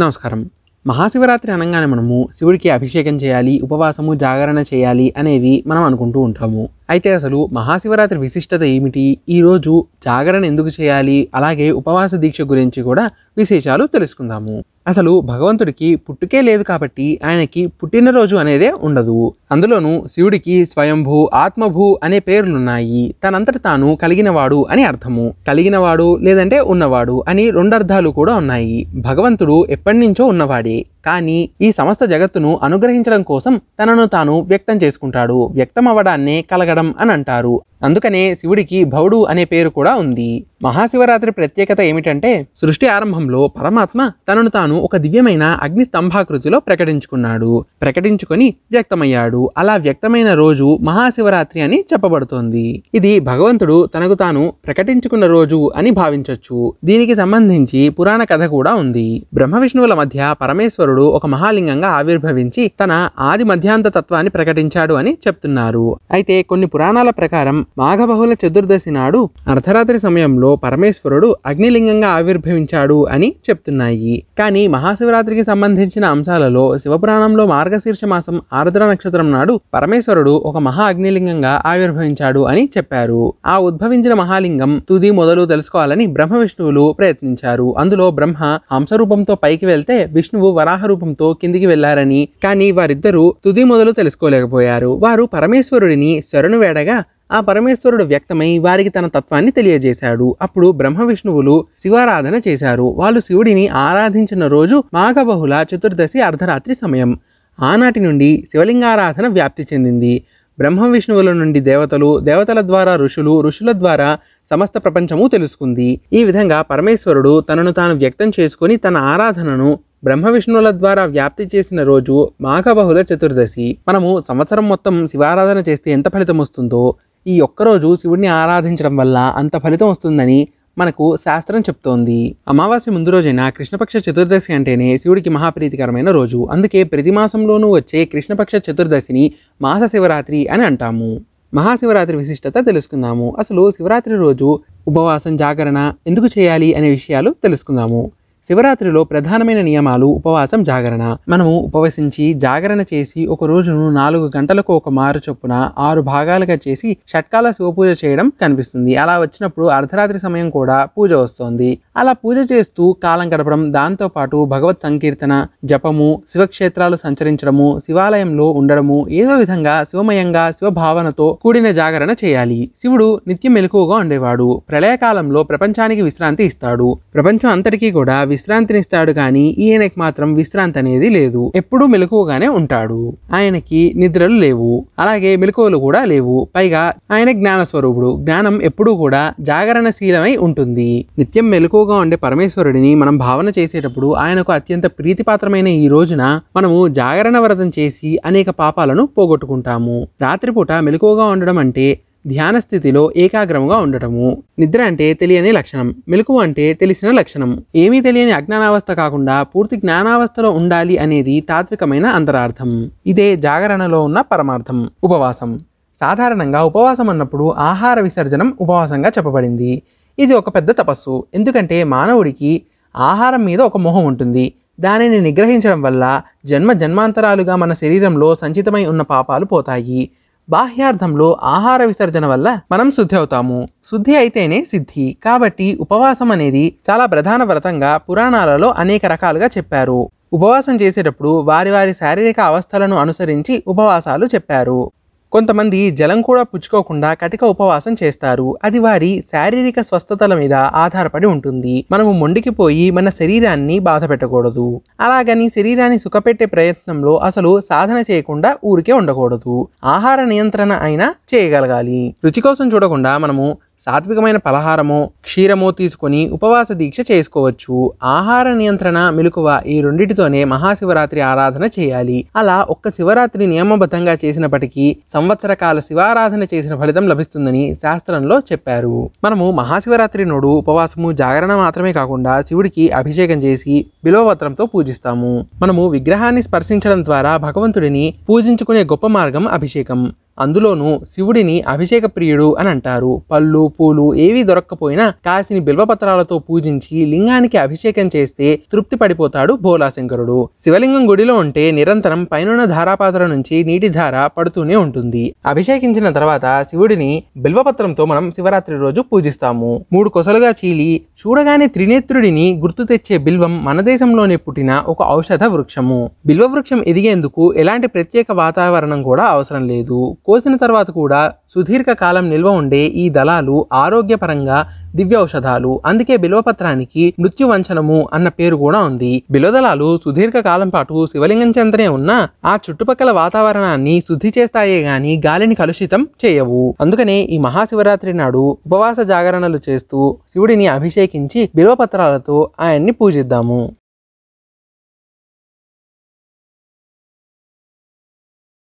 నమస్కారం మహాశివరాత్రి అనగానే మనము శివుడికి అభిషేకం చేయాలి ఉపవాసము జాగరణ చేయాలి అనేవి మనం అనుకుంటూ ఉంటాము అయితే అసలు మహాశివరాత్రి విశిష్టత ఏమిటి ఈరోజు జాగరణ ఎందుకు చేయాలి అలాగే ఉపవాస దీక్ష గురించి కూడా విశేషాలు తెలుసుకుందాము అసలు భగవంతుడికి పుట్టుకే లేదు కాబట్టి ఆయనకి పుట్టినరోజు అనేదే ఉండదు అందులోనూ శివుడికి స్వయంభూ ఆత్మభూ అనే పేర్లున్నాయి తనంతట తాను కలిగినవాడు అని అర్థము కలిగినవాడు లేదంటే ఉన్నవాడు అని రెండర్థాలు కూడా ఉన్నాయి భగవంతుడు ఎప్పటి నుంచో ఉన్నవాడే కానీ ఈ సమస్త జగత్తును అనుగ్రహించడం కోసం తనను తాను వ్యక్తం చేసుకుంటాడు వ్యక్తం అవ్వడాన్నే కలగడం అని అంటారు అందుకనే శివుడికి భౌడు అనే పేరు కూడా ఉంది మహాశివరాత్రి ప్రత్యేకత ఏమిటంటే సృష్టి ఆరంభంలో పరమాత్మ తనను తాను ఒక దివ్యమైన అగ్ని స్తంభాకృతిలో ప్రకటించుకున్నాడు ప్రకటించుకొని వ్యక్తమయ్యాడు అలా వ్యక్తమైన రోజు మహాశివరాత్రి అని చెప్పబడుతోంది ఇది భగవంతుడు తనకు తాను ప్రకటించుకున్న రోజు అని భావించవచ్చు దీనికి సంబంధించి పురాణ కథ కూడా ఉంది బ్రహ్మ విష్ణువుల మధ్య పరమేశ్వరుడు ఒక మహాలింగంగా ఆవిర్భవించి తన ఆది మధ్యాంత తత్వాన్ని ప్రకటించాడు అని చెప్తున్నారు అయితే కొన్ని పురాణాల ప్రకారం మాఘబహుళ చతుర్దశి నాడు అర్ధరాత్రి సమయంలో పరమేశ్వరుడు అగ్నిలింగంగా ఆవిర్భవించాడు అని చెప్తున్నాయి కానీ మహాశివరాత్రికి సంబంధించిన అంశాలలో శివపురాణంలో మార్గశీర్ష మాసం ఆర్ద్ర నక్షత్రం నాడు పరమేశ్వరుడు ఒక మహా అగ్నిలింగంగా ఆవిర్భవించాడు అని చెప్పారు ఆ ఉద్భవించిన మహాలింగం తుది మొదలు తెలుసుకోవాలని బ్రహ్మ విష్ణువులు ప్రయత్నించారు అందులో బ్రహ్మ హంస రూపంతో పైకి వెళ్తే విష్ణువు వరాహ రూపంతో కిందికి వెళ్లారని కానీ వారిద్దరూ తుది మొదలు తెలుసుకోలేకపోయారు వారు పరమేశ్వరుడిని శరణు వేడగా ఆ పరమేశ్వరుడు వ్యక్తమై వారికి తన తత్వాన్ని తెలియజేశాడు అప్పుడు బ్రహ్మ విష్ణువులు శివారాధన చేశారు వాళ్ళు శివుడిని ఆరాధించిన రోజు మాఘబహుళ చతుర్దశి అర్ధరాత్రి సమయం ఆనాటి నుండి శివలింగారాధన వ్యాప్తి చెందింది బ్రహ్మ విష్ణువుల నుండి దేవతలు దేవతల ద్వారా ఋషులు ఋషుల ద్వారా సమస్త ప్రపంచము తెలుసుకుంది ఈ విధంగా పరమేశ్వరుడు తనను తాను వ్యక్తం చేసుకుని తన ఆరాధనను బ్రహ్మ విష్ణువుల ద్వారా వ్యాప్తి చేసిన రోజు మాఘబహుళ చతుర్దశి మనము సంవత్సరం మొత్తం శివారాధన చేస్తే ఎంత ఫలితం వస్తుందో ఈ ఒక్కరోజు శివుడిని ఆరాధించడం వల్ల అంత ఫలితం వస్తుందని మనకు శాస్త్రం చెప్తోంది అమావాస్య ముందు రోజైన కృష్ణపక్ష చతుర్దశి అంటేనే శివుడికి మహాప్రీతికరమైన రోజు అందుకే ప్రతి మాసంలోనూ వచ్చే కృష్ణపక్ష చతుర్దశిని మాస శివరాత్రి అని అంటాము మహాశివరాత్రి విశిష్టత తెలుసుకుందాము అసలు శివరాత్రి రోజు ఉపవాసం జాగరణ ఎందుకు చేయాలి అనే విషయాలు తెలుసుకుందాము శివరాత్రిలో ప్రధానమైన నియమాలు ఉపవాసం జాగరణ మనము ఉపవసించి జాగరణ చేసి ఒక రోజును నాలుగు గంటలకు ఒక మారు చొప్పున ఆరు భాగాలుగా చేసి షట్కాల శివపూజ చేయడం కనిపిస్తుంది అలా వచ్చినప్పుడు అర్ధరాత్రి సమయం కూడా పూజ వస్తోంది అలా పూజ చేస్తూ కాలం గడపడం దాంతో పాటు భగవత్ సంకీర్తన జపము శివక్షేత్రాలు సంచరించడము శివాలయంలో ఉండడము ఏదో విధంగా శివమయంగా శివభావనతో కూడిన జాగరణ చేయాలి శివుడు నిత్యం మెలకువగా ఉండేవాడు ప్రళయకాలంలో ప్రపంచానికి విశ్రాంతి ఇస్తాడు ప్రపంచం అంతటికీ కూడా విశ్రాంతినిస్తాడు కానీ ఈయనకి మాత్రం విశ్రాంతి అనేది లేదు ఎప్పుడూ మెలకువగానే ఉంటాడు ఆయనకి నిద్రలు లేవు అలాగే మెలకువలు కూడా లేవు పైగా ఆయన జ్ఞాన స్వరూపుడు జ్ఞానం ఎప్పుడూ కూడా జాగరణశీలమై ఉంటుంది నిత్యం మెలకువగా ఉండే పరమేశ్వరుడిని మనం భావన చేసేటప్పుడు ఆయనకు అత్యంత ప్రీతిపాత్రమైన ఈ రోజున మనము జాగరణ వ్రతం చేసి అనేక పాపాలను పోగొట్టుకుంటాము రాత్రిపూట మెలకువగా ఉండడం అంటే ధ్యాన స్థితిలో ఏకాగ్రముగా ఉండటము నిద్ర అంటే తెలియని లక్షణం మెలకువ అంటే తెలిసిన లక్షణం ఏమీ తెలియని అజ్ఞానావస్థ కాకుండా పూర్తి జ్ఞానావస్థలో ఉండాలి అనేది తాత్వికమైన అంతరార్థం ఇదే జాగరణలో ఉన్న పరమార్థం ఉపవాసం సాధారణంగా ఉపవాసం అన్నప్పుడు ఆహార విసర్జనం ఉపవాసంగా చెప్పబడింది ఇది ఒక పెద్ద తపస్సు ఎందుకంటే మానవుడికి ఆహారం మీద ఒక మొహం ఉంటుంది దానిని నిగ్రహించడం వల్ల జన్మ జన్మాంతరాలుగా మన శరీరంలో సంచితమై ఉన్న పాపాలు పోతాయి బాహ్యార్థంలో ఆహార విసర్జన వల్ల మనం శుద్ధి అవుతాము శుద్ధి అయితేనే సిద్ధి కాబట్టి ఉపవాసం అనేది చాలా ప్రధాన వ్రతంగా పురాణాలలో అనేక రకాలుగా చెప్పారు ఉపవాసం చేసేటప్పుడు వారి వారి శారీరక అవస్థలను అనుసరించి ఉపవాసాలు చెప్పారు కొంతమంది జలం కూడా పుచ్చుకోకుండా కటిక ఉపవాసం చేస్తారు అది వారి శారీరక స్వస్థతల మీద ఆధారపడి ఉంటుంది మనము మొండికి పోయి మన శరీరాన్ని బాధ పెట్టకూడదు అలాగని శరీరాన్ని సుఖపెట్టే ప్రయత్నంలో అసలు సాధన చేయకుండా ఊరికే ఉండకూడదు ఆహార నియంత్రణ అయినా చేయగలగాలి రుచి కోసం చూడకుండా మనము సాత్వికమైన పలహారమో క్షీరమో తీసుకొని ఉపవాస దీక్ష చేసుకోవచ్చు ఆహార నియంత్రణ మెలకువ ఈ రెండింటితోనే మహాశివరాత్రి ఆరాధన చేయాలి అలా ఒక్క శివరాత్రి నియమబద్ధంగా చేసినప్పటికీ సంవత్సర కాల శివారాధన చేసిన ఫలితం లభిస్తుందని శాస్త్రంలో చెప్పారు మనము మహాశివరాత్రి నోడు ఉపవాసము జాగరణ మాత్రమే కాకుండా శివుడికి అభిషేకం చేసి బిలోవత్రంతో పూజిస్తాము మనము విగ్రహాన్ని స్పర్శించడం ద్వారా భగవంతుడిని పూజించుకునే గొప్ప మార్గం అభిషేకం అందులోనూ శివుడిని అభిషేక ప్రియుడు అని అంటారు పళ్ళు పూలు ఏవి దొరక్కపోయినా కాసిని బిల్వపత్రాలతో పూజించి లింగానికి అభిషేకం చేస్తే తృప్తి పడిపోతాడు భోలాశంకరుడు శివలింగం గుడిలో ఉంటే నిరంతరం పైనున్న ధారాపాత్ర నుంచి నీటి ధార పడుతూనే ఉంటుంది అభిషేకించిన తర్వాత శివుడిని బిల్వపత్రంతో మనం శివరాత్రి రోజు పూజిస్తాము మూడు కొసలుగా చీలి చూడగానే త్రినేత్రుడిని గుర్తు తెచ్చే బిల్వం మన దేశంలోనే పుట్టిన ఒక ఔషధ వృక్షము బిల్వ వృక్షం ఎదిగేందుకు ఎలాంటి ప్రత్యేక వాతావరణం కూడా అవసరం లేదు కోసిన తర్వాత కూడా సుదీర్ఘ కాలం నిల్వ ఉండే ఈ దళాలు ఆరోగ్యపరంగా దివ్య ఔషధాలు అందుకే బిలోపత్రానికి మృత్యువంచనము అన్న పేరు కూడా ఉంది బిలోదళాలు సుదీర్ఘ కాలం పాటు శివలింగం చెందనే ఉన్నా ఆ చుట్టుపక్కల వాతావరణాన్ని శుద్ధి చేస్తాయే గాని గాలిని కలుషితం చేయవు అందుకనే ఈ మహాశివరాత్రి నాడు ఉపవాస జాగరణలు చేస్తూ శివుడిని అభిషేకించి బిలోపత్రాలతో ఆయన్ని పూజిద్దాము